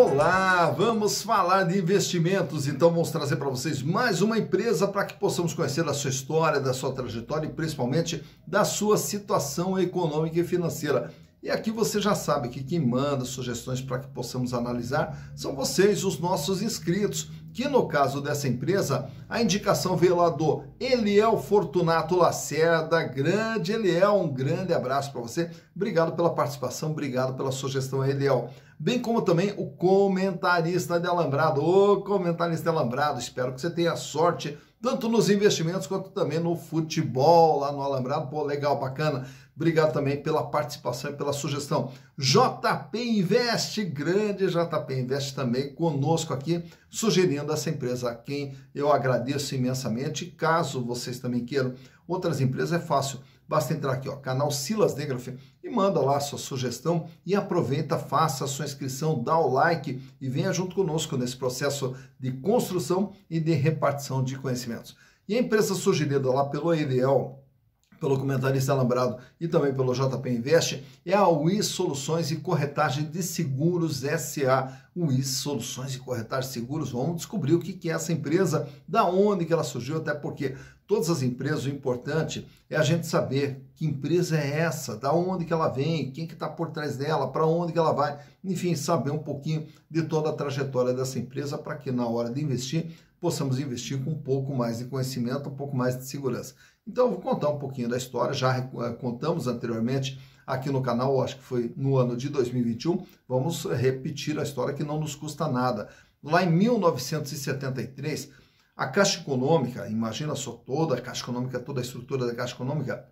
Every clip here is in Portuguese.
Olá, vamos falar de investimentos. Então, vamos trazer para vocês mais uma empresa para que possamos conhecer a sua história, da sua trajetória e principalmente da sua situação econômica e financeira. E aqui você já sabe que quem manda sugestões para que possamos analisar são vocês, os nossos inscritos, que no caso dessa empresa, a indicação veio lá do Eliel Fortunato Lacerda, grande Eliel, um grande abraço para você, obrigado pela participação, obrigado pela sugestão, Eliel bem como também o comentarista de Alambrado. Ô, comentarista de Alambrado, espero que você tenha sorte tanto nos investimentos quanto também no futebol lá no Alambrado. Pô, legal, bacana. Obrigado também pela participação e pela sugestão. JP Invest, grande JP Invest também conosco aqui, sugerindo essa empresa a quem eu agradeço imensamente. Caso vocês também queiram outras empresas, é fácil Basta entrar aqui, ó, canal Silas Negraf e manda lá a sua sugestão e aproveita, faça a sua inscrição, dá o like e venha junto conosco nesse processo de construção e de repartição de conhecimentos. E a empresa sugerida lá pelo EDEL pelo comentarista Alambrado e também pelo JP Invest, é a WIS Soluções e Corretagem de Seguros SA. WIS Soluções e Corretagem de Seguros, vamos descobrir o que é essa empresa, da onde que ela surgiu, até porque todas as empresas, o importante é a gente saber que empresa é essa, da onde que ela vem, quem que está por trás dela, para onde que ela vai, enfim, saber um pouquinho de toda a trajetória dessa empresa para que na hora de investir, possamos investir com um pouco mais de conhecimento, um pouco mais de segurança. Então, eu vou contar um pouquinho da história. Já eh, contamos anteriormente aqui no canal, acho que foi no ano de 2021. Vamos repetir a história que não nos custa nada. Lá em 1973, a Caixa Econômica, imagina só toda a Caixa Econômica, toda a estrutura da Caixa Econômica,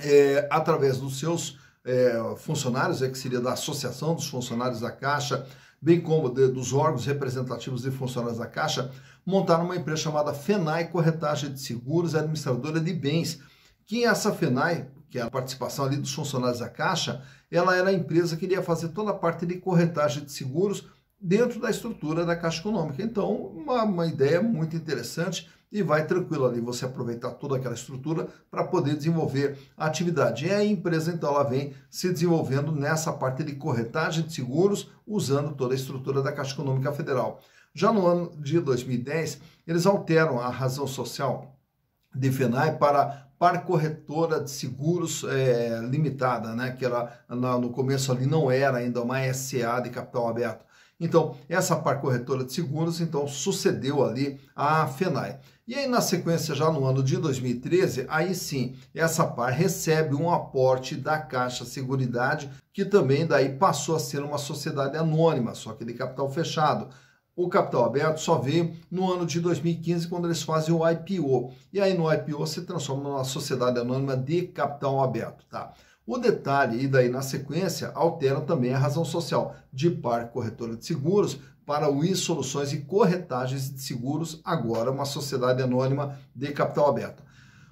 é, através dos seus é, funcionários, é que seria da Associação dos Funcionários da Caixa, bem como de, dos órgãos representativos de funcionários da Caixa, montaram uma empresa chamada FENAI Corretagem de Seguros, administradora de bens, que essa FENAI, que é a participação ali dos funcionários da Caixa, ela era a empresa que iria fazer toda a parte de corretagem de seguros dentro da estrutura da Caixa Econômica. Então, uma, uma ideia muito interessante e vai tranquilo ali você aproveitar toda aquela estrutura para poder desenvolver a atividade. E a empresa então ela vem se desenvolvendo nessa parte de corretagem de seguros usando toda a estrutura da Caixa Econômica Federal. Já no ano de 2010, eles alteram a razão social de FENAI para par corretora de seguros é, limitada, né? Que era no começo ali não era ainda uma SA de capital aberto. Então, essa par corretora de seguros então sucedeu ali a FENAI. E aí, na sequência, já no ano de 2013, aí sim, essa par recebe um aporte da Caixa Seguridade, que também daí passou a ser uma sociedade anônima, só que de capital fechado. O capital aberto só veio no ano de 2015, quando eles fazem o IPO. E aí no IPO se transforma numa sociedade anônima de capital aberto, tá? O detalhe, e daí na sequência, altera também a razão social de par corretora de seguros para o IS Soluções e Corretagens de Seguros, agora uma sociedade anônima de capital aberto.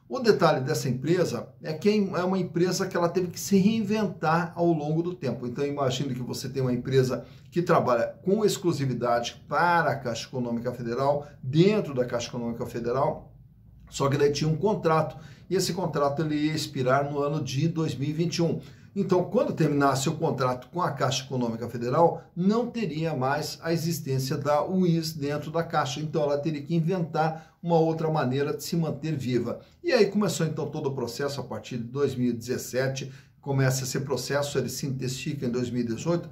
O detalhe dessa empresa é que é, é uma empresa que ela teve que se reinventar ao longo do tempo. Então imagine que você tem uma empresa que trabalha com exclusividade para a Caixa Econômica Federal, dentro da Caixa Econômica Federal, só que daí tinha um contrato. E esse contrato ele ia expirar no ano de 2021. Então, quando terminasse o contrato com a Caixa Econômica Federal, não teria mais a existência da UIS dentro da Caixa. Então, ela teria que inventar uma outra maneira de se manter viva. E aí começou então todo o processo a partir de 2017. Começa esse processo, ele se intensifica em 2018,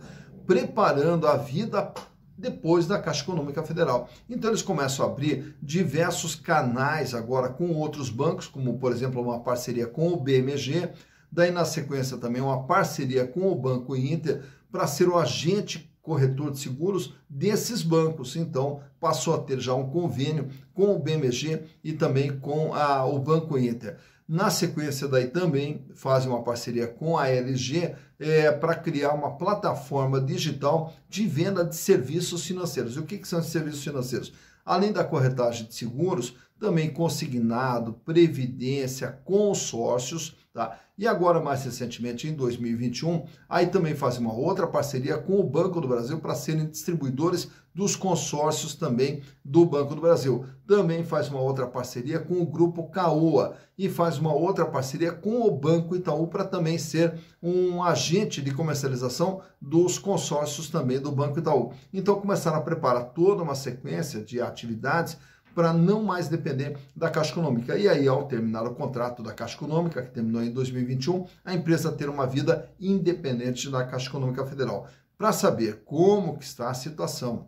preparando a vida depois da Caixa Econômica Federal. Então eles começam a abrir diversos canais agora com outros bancos, como por exemplo uma parceria com o BMG, Daí, na sequência, também uma parceria com o Banco Inter para ser o agente corretor de seguros desses bancos. Então, passou a ter já um convênio com o BMG e também com a, o Banco Inter. Na sequência, daí também fazem uma parceria com a LG é, para criar uma plataforma digital de venda de serviços financeiros. E o que, que são esses serviços financeiros? Além da corretagem de seguros, também consignado, previdência, consórcios, tá? E agora, mais recentemente, em 2021, aí também faz uma outra parceria com o Banco do Brasil para serem distribuidores dos consórcios também do Banco do Brasil. Também faz uma outra parceria com o Grupo Caoa e faz uma outra parceria com o Banco Itaú para também ser um agente de comercialização dos consórcios também do Banco Itaú. Então começaram a preparar toda uma sequência de atividades para não mais depender da Caixa Econômica. E aí, ao terminar o contrato da Caixa Econômica, que terminou em 2021, a empresa ter uma vida independente da Caixa Econômica Federal. Para saber como que está a situação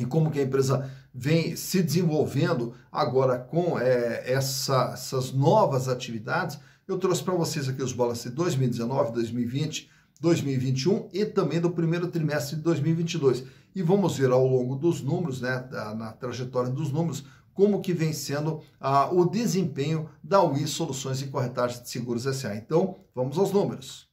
e como que a empresa vem se desenvolvendo agora com é, essa, essas novas atividades, eu trouxe para vocês aqui os balanços de 2019, 2020, 2021 e também do primeiro trimestre de 2022. E vamos ver ao longo dos números, né, na trajetória dos números, como que vem sendo ah, o desempenho da UI Soluções e Corretagem de Seguros SA. Então, vamos aos números.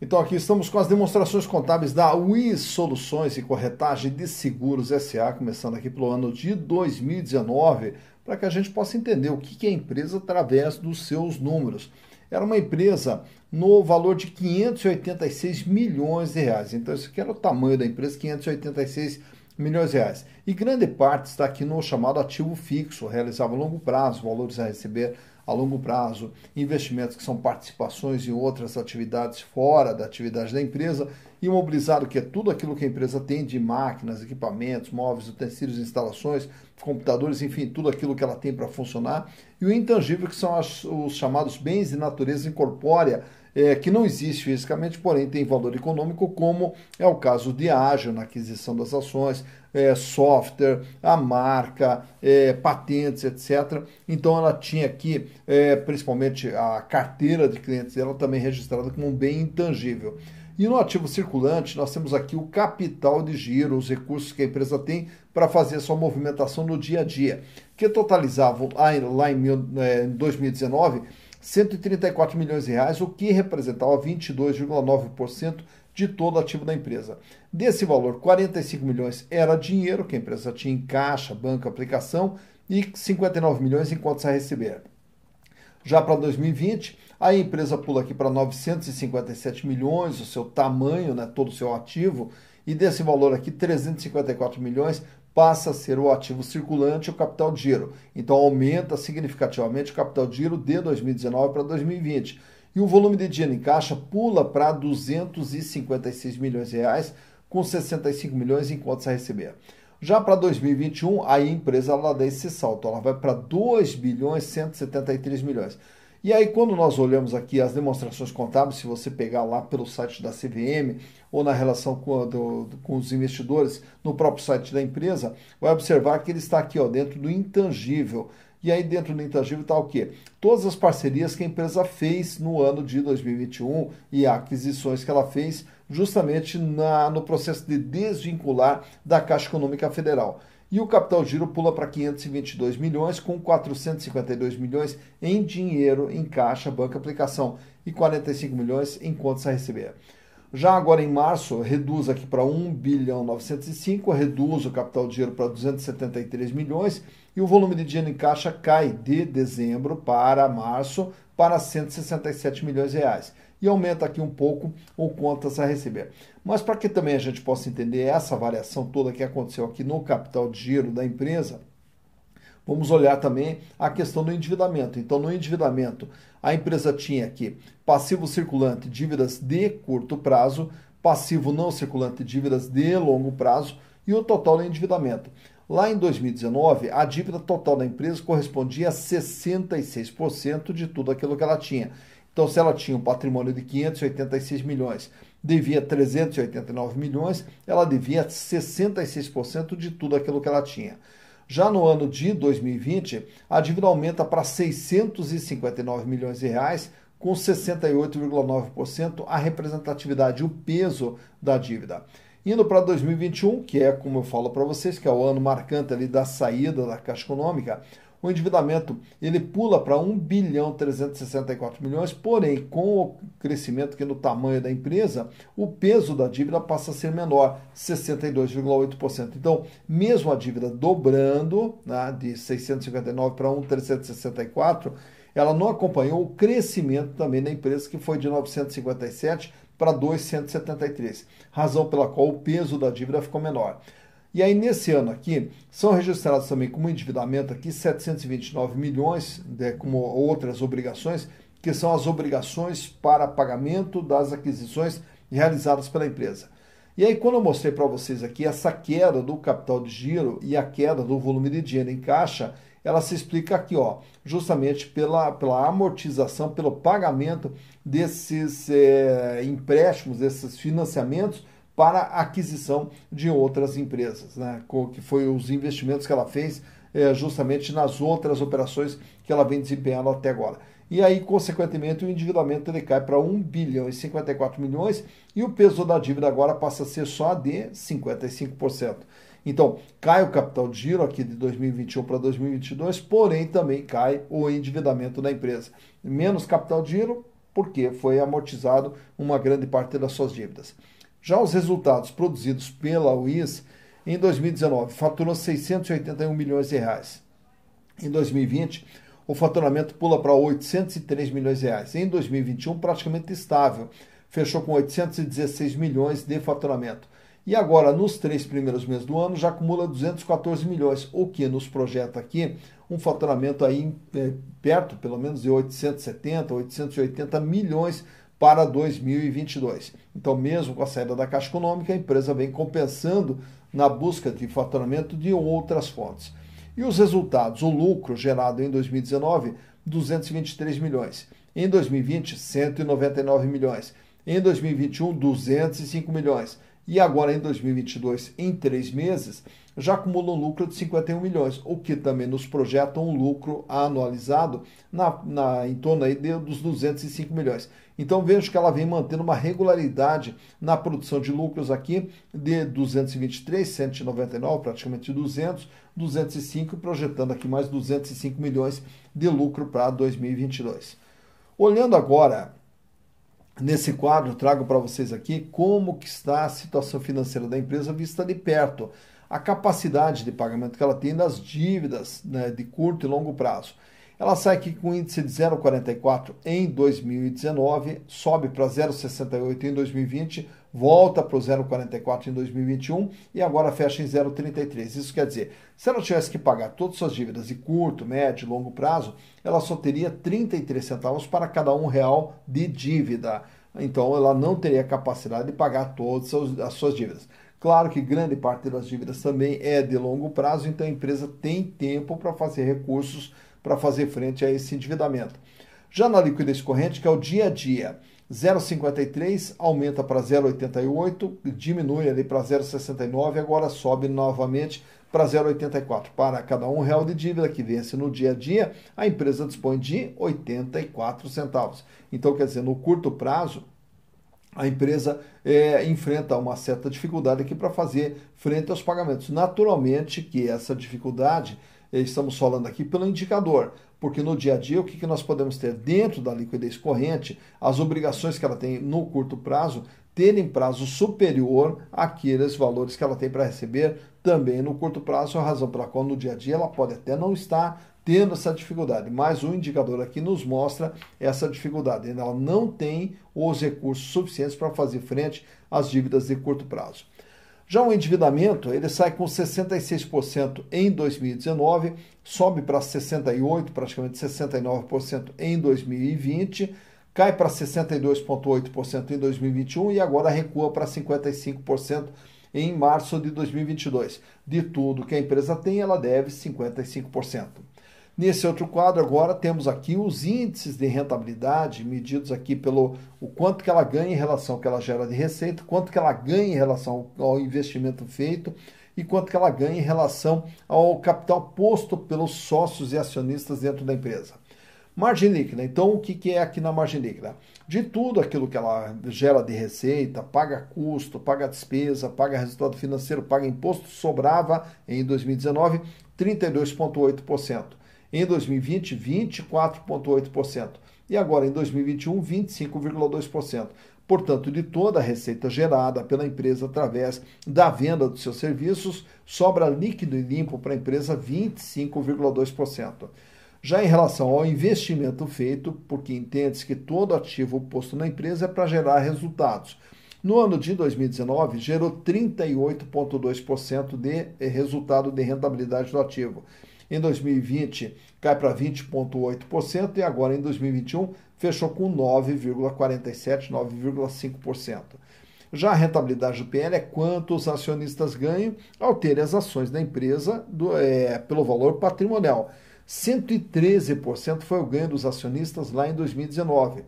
Então, aqui estamos com as demonstrações contábeis da UI Soluções e Corretagem de Seguros SA, começando aqui pelo ano de 2019, para que a gente possa entender o que, que a empresa através dos seus números era uma empresa no valor de 586 milhões de reais. Então, isso aqui era o tamanho da empresa, 586 milhões milhões de reais. E grande parte está aqui no chamado ativo fixo, realizado a longo prazo, valores a receber a longo prazo, investimentos que são participações em outras atividades fora da atividade da empresa, imobilizado, que é tudo aquilo que a empresa tem de máquinas, equipamentos, móveis, utensílios, instalações, computadores, enfim, tudo aquilo que ela tem para funcionar, e o intangível, que são as, os chamados bens de natureza incorpórea, é, que não existe fisicamente, porém tem valor econômico, como é o caso de ágil na aquisição das ações, é, software, a marca, é, patentes, etc. Então ela tinha aqui, é, principalmente a carteira de clientes dela também registrada como um bem intangível. E no ativo circulante, nós temos aqui o capital de giro, os recursos que a empresa tem para fazer sua movimentação no dia a dia, que totalizavam lá em 2019 134 milhões de reais, o que representava 22,9% de todo ativo da empresa. Desse valor, 45 milhões era dinheiro que a empresa tinha em caixa, banco, aplicação e 59 milhões em contas a receber. Já para 2020, a empresa pula aqui para 957 milhões, o seu tamanho, né, todo o seu ativo, e desse valor aqui, 354 milhões passa a ser o ativo circulante o capital de giro. Então aumenta significativamente o capital de giro de 2019 para 2020. E o volume de dinheiro em caixa pula para 256 milhões de reais, com 65 milhões em contas a receber. Já para 2021, a empresa ela dá esse salto, ela vai para 2 bilhões 173 milhões. E aí, quando nós olhamos aqui as demonstrações contábeis, se você pegar lá pelo site da CVM ou na relação com, do, com os investidores no próprio site da empresa, vai observar que ele está aqui ó, dentro do intangível. E aí dentro do intangível está o quê? Todas as parcerias que a empresa fez no ano de 2021 e aquisições que ela fez justamente na, no processo de desvincular da Caixa Econômica Federal. E o capital giro pula para 522 milhões, com 452 milhões em dinheiro em caixa, banco aplicação e 45 milhões em contas a receber. Já agora em março, reduz aqui para 1 bilhão 905, reduz o capital de giro para 273 milhões e o volume de dinheiro em caixa cai de dezembro para março para 167 milhões de reais e aumenta aqui um pouco o contas a receber. Mas para que também a gente possa entender essa variação toda que aconteceu aqui no capital de giro da empresa, vamos olhar também a questão do endividamento. Então, no endividamento, a empresa tinha aqui passivo circulante, dívidas de curto prazo, passivo não circulante, dívidas de longo prazo e o total do endividamento. Lá em 2019, a dívida total da empresa correspondia a 66% de tudo aquilo que ela tinha. Então, se ela tinha um patrimônio de 586 milhões, devia 389 milhões, ela devia 66% de tudo aquilo que ela tinha. Já no ano de 2020, a dívida aumenta para 659 milhões de reais, com 68,9% a representatividade, o peso da dívida. Indo para 2021, que é como eu falo para vocês, que é o ano marcante ali da saída da Caixa Econômica, o endividamento ele pula para 1 bilhão 364 milhões, porém, com o crescimento que no tamanho da empresa, o peso da dívida passa a ser menor, 62,8%. Então, mesmo a dívida dobrando, né, de 659 para 1,364, ela não acompanhou o crescimento também da empresa, que foi de 957 para 273, razão pela qual o peso da dívida ficou menor. E aí, nesse ano aqui, são registrados também como endividamento aqui 729 milhões, né, como outras obrigações, que são as obrigações para pagamento das aquisições realizadas pela empresa. E aí, quando eu mostrei para vocês aqui essa queda do capital de giro e a queda do volume de dinheiro em caixa, ela se explica aqui, ó, justamente pela, pela amortização, pelo pagamento desses é, empréstimos, desses financiamentos para a aquisição de outras empresas, né? que foi os investimentos que ela fez é, justamente nas outras operações que ela vem desempenhando até agora. E aí, consequentemente, o endividamento ele cai para 1 bilhão e 54 milhões e o peso da dívida agora passa a ser só de 55%. Então, cai o capital de giro aqui de 2021 para 2022, porém também cai o endividamento da empresa. Menos capital de giro, porque foi amortizado uma grande parte das suas dívidas. Já os resultados produzidos pela UIS em 2019 faturou 681 milhões de reais. Em 2020, o faturamento pula para 803 milhões de reais. Em 2021, praticamente estável, fechou com 816 milhões de faturamento. E agora, nos três primeiros meses do ano, já acumula 214 milhões, o que nos projeta aqui um faturamento aí eh, perto, pelo menos, de 870, 880 milhões para 2022. Então, mesmo com a saída da Caixa Econômica, a empresa vem compensando na busca de faturamento de outras fontes. E os resultados, o lucro gerado em 2019, 223 milhões. Em 2020, 199 milhões. Em 2021, 205 milhões e agora em 2022, em três meses, já acumulou um lucro de 51 milhões, o que também nos projeta um lucro anualizado na, na, em torno aí de, dos 205 milhões. Então vejo que ela vem mantendo uma regularidade na produção de lucros aqui de 223, 199, praticamente 200, 205, projetando aqui mais 205 milhões de lucro para 2022. Olhando agora Nesse quadro, trago para vocês aqui como que está a situação financeira da empresa vista de perto, a capacidade de pagamento que ela tem das dívidas né, de curto e longo prazo. Ela sai aqui com índice de 0,44 em 2019, sobe para 0,68 em 2020, volta para o 0,44 em 2021 e agora fecha em 0,33. Isso quer dizer, se ela tivesse que pagar todas as suas dívidas de curto, médio e longo prazo, ela só teria 33 centavos para cada um real de dívida. Então ela não teria capacidade de pagar todas as suas dívidas. Claro que grande parte das dívidas também é de longo prazo, então a empresa tem tempo para fazer recursos para fazer frente a esse endividamento. Já na liquidez corrente, que é o dia a dia, 0,53 aumenta para 0,88, diminui ali para 0,69, agora sobe novamente para 0,84. Para cada um real de dívida que vence no dia a dia, a empresa dispõe de 84 centavos. Então, quer dizer, no curto prazo, a empresa é, enfrenta uma certa dificuldade aqui para fazer frente aos pagamentos. Naturalmente que essa dificuldade estamos falando aqui pelo indicador, porque no dia a dia o que, que nós podemos ter dentro da liquidez corrente, as obrigações que ela tem no curto prazo terem prazo superior àqueles valores que ela tem para receber também no curto prazo, é a razão pela qual no dia a dia ela pode até não estar tendo essa dificuldade, mas o indicador aqui nos mostra essa dificuldade, ela não tem os recursos suficientes para fazer frente às dívidas de curto prazo. Já o endividamento, ele sai com 66% em 2019, sobe para 68, praticamente 69% em 2020, cai para 62.8% em 2021 e agora recua para 55% em março de 2022. De tudo que a empresa tem, ela deve 55%. Nesse outro quadro, agora temos aqui os índices de rentabilidade, medidos aqui pelo o quanto que ela ganha em relação ao que ela gera de receita, quanto que ela ganha em relação ao investimento feito e quanto que ela ganha em relação ao capital posto pelos sócios e acionistas dentro da empresa. Margem líquida. Então, o que é aqui na margem líquida? De tudo aquilo que ela gera de receita, paga custo, paga despesa, paga resultado financeiro, paga imposto, sobrava em 2019 32,8%. Em 2020, 24,8%. E agora, em 2021, 25,2%. Portanto, de toda a receita gerada pela empresa através da venda dos seus serviços, sobra líquido e limpo para a empresa 25,2%. Já em relação ao investimento feito, porque entende-se que todo ativo posto na empresa é para gerar resultados. No ano de 2019, gerou 38,2% de resultado de rentabilidade do ativo. Em 2020, cai para 20,8% e agora em 2021 fechou com 9,47%, 9,5%. Já a rentabilidade do PL é quanto os acionistas ganham ao terem as ações da empresa do, é, pelo valor patrimonial. 113% foi o ganho dos acionistas lá em 2019.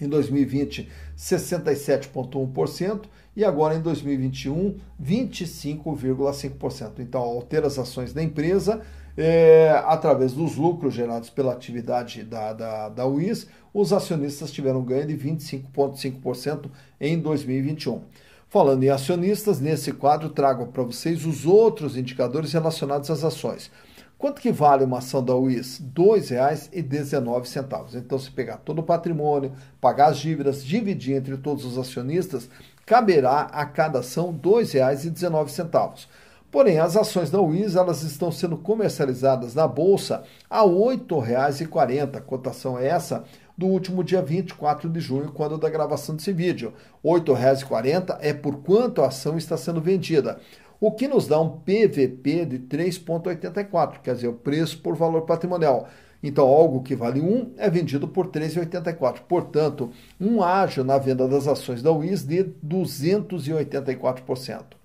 Em 2020, 67,1% e agora em 2021, 25,5%. Então, ao ter as ações da empresa, é, através dos lucros gerados pela atividade da, da, da UIS, os acionistas tiveram ganho de 25,5% em 2021. Falando em acionistas, nesse quadro trago para vocês os outros indicadores relacionados às ações. Quanto que vale uma ação da UIS? R$ 2,19. Então, se pegar todo o patrimônio, pagar as dívidas, dividir entre todos os acionistas, caberá a cada ação R$ 2,19. Porém, as ações da Wiz elas estão sendo comercializadas na bolsa a R$ 8,40. Cotação é essa do último dia 24 de junho, quando da gravação desse vídeo. R$ 8,40 é por quanto a ação está sendo vendida, o que nos dá um PVP de 3,84, quer dizer, o preço por valor patrimonial. Então, algo que vale 1 é vendido por 3,84. Portanto, um ágio na venda das ações da Wiz de 284%.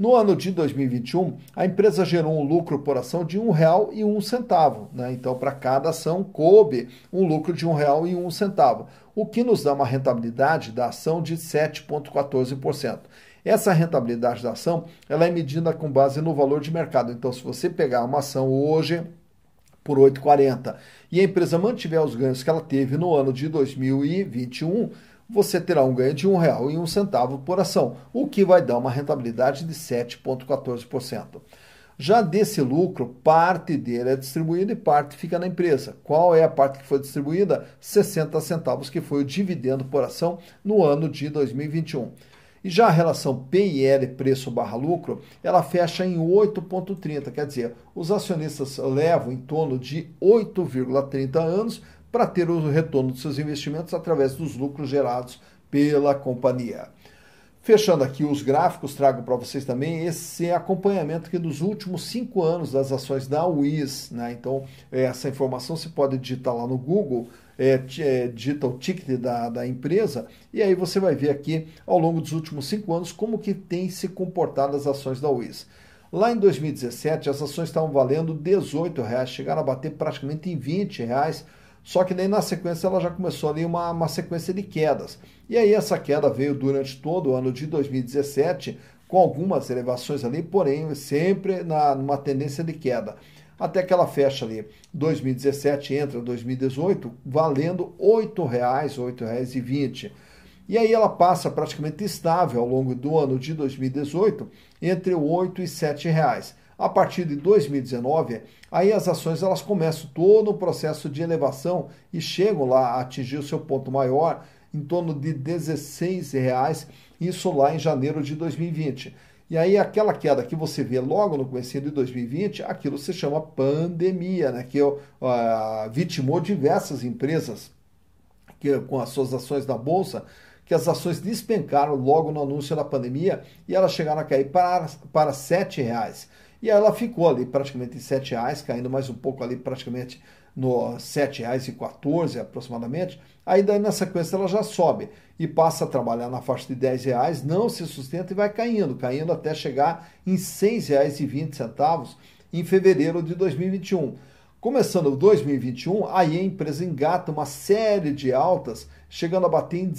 No ano de 2021, a empresa gerou um lucro por ação de R$ 1,01. Né? Então, para cada ação, coube um lucro de R$ 1,01, o que nos dá uma rentabilidade da ação de 7,14%. Essa rentabilidade da ação ela é medida com base no valor de mercado. Então, se você pegar uma ação hoje por 8,40 e a empresa mantiver os ganhos que ela teve no ano de 2021, você terá um ganho de R$ 1,01 por ação, o que vai dar uma rentabilidade de 7,14%. Já desse lucro, parte dele é distribuído e parte fica na empresa. Qual é a parte que foi distribuída? 60 centavos, que foi o dividendo por ação no ano de 2021. E já a relação PIL, preço barra lucro, ela fecha em 8,30, quer dizer, os acionistas levam em torno de 8,30 anos para ter o retorno dos seus investimentos através dos lucros gerados pela companhia. Fechando aqui os gráficos, trago para vocês também esse acompanhamento aqui dos últimos cinco anos das ações da WIS. Né? Então, é, essa informação se pode digitar lá no Google, é, é, digita o ticket da, da empresa, e aí você vai ver aqui, ao longo dos últimos cinco anos, como que tem se comportado as ações da WIS. Lá em 2017, as ações estavam valendo R$18,00, chegaram a bater praticamente em R$20,00, só que daí na sequência ela já começou ali uma, uma sequência de quedas. E aí essa queda veio durante todo o ano de 2017, com algumas elevações ali, porém sempre na, numa tendência de queda. Até que ela fecha ali 2017, entra 2018, valendo R$ 8,00, R$ 8,20. E aí ela passa praticamente estável ao longo do ano de 2018, entre R$ 8 e R$ reais a partir de 2019, aí as ações elas começam todo o processo de elevação e chegam lá a atingir o seu ponto maior em torno de R$16,00, isso lá em janeiro de 2020. E aí aquela queda que você vê logo no começo de 2020, aquilo se chama pandemia, né? que uh, vitimou diversas empresas que, com as suas ações na Bolsa, que as ações despencaram logo no anúncio da pandemia e elas chegaram a cair para, para R$ reais. E ela ficou ali praticamente em R$ reais caindo mais um pouco ali praticamente no e 7,14 aproximadamente. Aí daí na sequência ela já sobe e passa a trabalhar na faixa de R$ reais não se sustenta e vai caindo, caindo até chegar em R$ centavos em fevereiro de 2021. Começando 2021, aí a empresa engata uma série de altas, chegando a bater em R$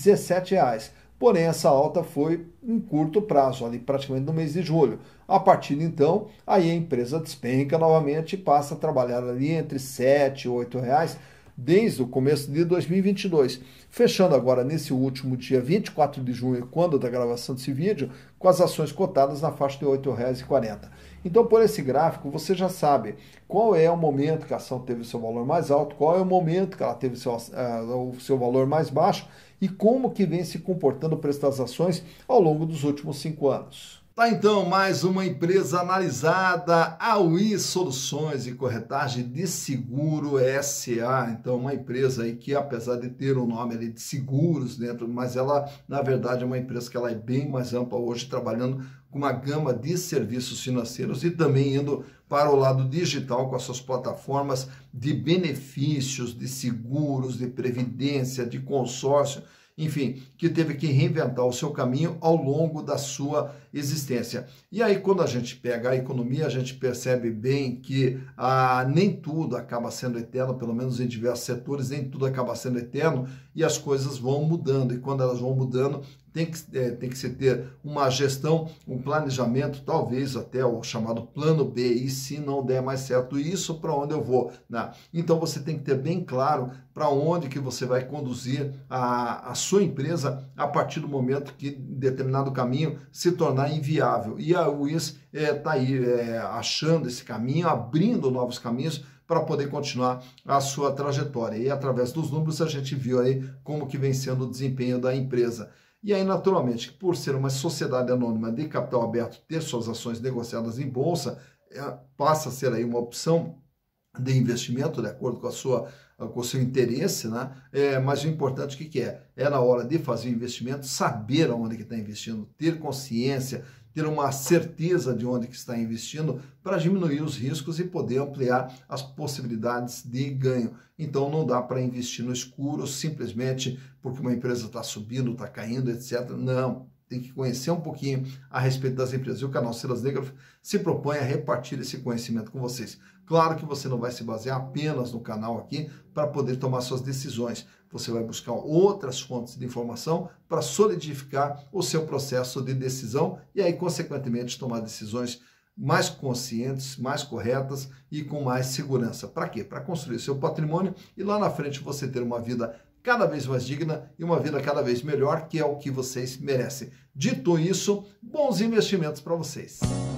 reais Porém, essa alta foi em curto prazo, ali praticamente no mês de julho. A partir de então, aí a empresa despenca novamente e passa a trabalhar ali entre 7 e 8 reais desde o começo de 2022. Fechando agora nesse último dia 24 de junho, quando da gravação desse vídeo, com as ações cotadas na faixa de R$ 8,40. Então, por esse gráfico, você já sabe qual é o momento que a ação teve o seu valor mais alto, qual é o momento que ela teve seu, uh, o seu valor mais baixo e como que vem se comportando o preço das ações ao longo dos últimos cinco anos. Tá então mais uma empresa analisada, a UI Soluções e Corretagem de Seguro SA. Então, uma empresa aí que, apesar de ter o um nome ali de seguros dentro, mas ela, na verdade, é uma empresa que ela é bem mais ampla hoje, trabalhando com uma gama de serviços financeiros e também indo para o lado digital com as suas plataformas de benefícios, de seguros, de previdência, de consórcio enfim, que teve que reinventar o seu caminho ao longo da sua existência. E aí, quando a gente pega a economia, a gente percebe bem que ah, nem tudo acaba sendo eterno, pelo menos em diversos setores, nem tudo acaba sendo eterno e as coisas vão mudando. E quando elas vão mudando, tem que, é, tem que se ter uma gestão, um planejamento, talvez até o chamado plano B, e se não der mais certo, isso para onde eu vou. Né? Então você tem que ter bem claro para onde que você vai conduzir a, a sua empresa a partir do momento que determinado caminho se tornar inviável. E a UIS está é, tá aí é, achando esse caminho, abrindo novos caminhos para poder continuar a sua trajetória. E através dos números a gente viu aí como que vem sendo o desempenho da empresa. E aí, naturalmente, por ser uma sociedade anônima de capital aberto, ter suas ações negociadas em bolsa, é, passa a ser aí uma opção de investimento, de acordo com a sua com o seu interesse, né? É, mas o importante o que, que é? É na hora de fazer o investimento, saber aonde que está investindo, ter consciência, ter uma certeza de onde que está investindo para diminuir os riscos e poder ampliar as possibilidades de ganho. Então não dá para investir no escuro simplesmente porque uma empresa está subindo, está caindo, etc. Não, tem que conhecer um pouquinho a respeito das empresas. E o canal Silas Negro se propõe a repartir esse conhecimento com vocês. Claro que você não vai se basear apenas no canal aqui para poder tomar suas decisões, você vai buscar outras fontes de informação para solidificar o seu processo de decisão e aí, consequentemente, tomar decisões mais conscientes, mais corretas e com mais segurança. Para quê? Para construir seu patrimônio e lá na frente você ter uma vida cada vez mais digna e uma vida cada vez melhor, que é o que vocês merecem. Dito isso, bons investimentos para vocês.